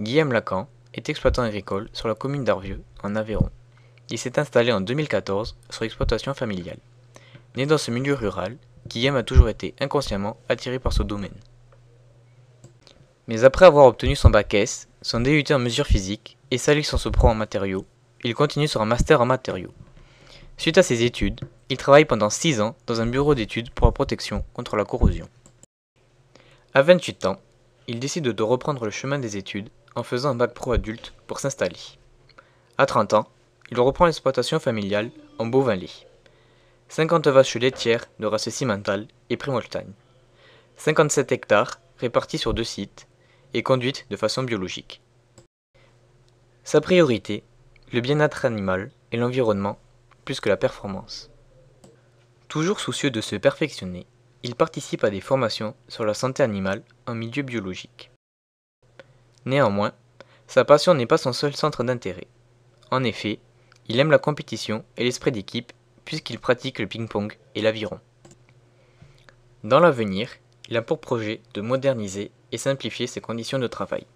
Guillaume Lacan est exploitant agricole sur la commune d'Arvieux, en Aveyron. Il s'est installé en 2014 sur l'exploitation familiale. Né dans ce milieu rural, Guillaume a toujours été inconsciemment attiré par ce domaine. Mais après avoir obtenu son bac S, son DUT en mesures physiques et sa licence pro en matériaux, il continue sur un master en matériaux. Suite à ses études, il travaille pendant 6 ans dans un bureau d'études pour la protection contre la corrosion. À 28 ans, il décide de reprendre le chemin des études en faisant un bac pro adulte pour s'installer. À 30 ans, il reprend l'exploitation familiale en beauvin 50 vaches laitières de race cimentale et cinquante 57 hectares répartis sur deux sites et conduites de façon biologique. Sa priorité, le bien-être animal et l'environnement plus que la performance. Toujours soucieux de se perfectionner, il participe à des formations sur la santé animale en milieu biologique. Néanmoins, sa passion n'est pas son seul centre d'intérêt. En effet, il aime la compétition et l'esprit d'équipe puisqu'il pratique le ping-pong et l'aviron. Dans l'avenir, il a pour projet de moderniser et simplifier ses conditions de travail.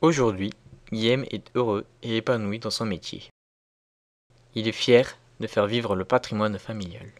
Aujourd'hui, Guillaume est heureux et épanoui dans son métier. Il est fier de faire vivre le patrimoine familial.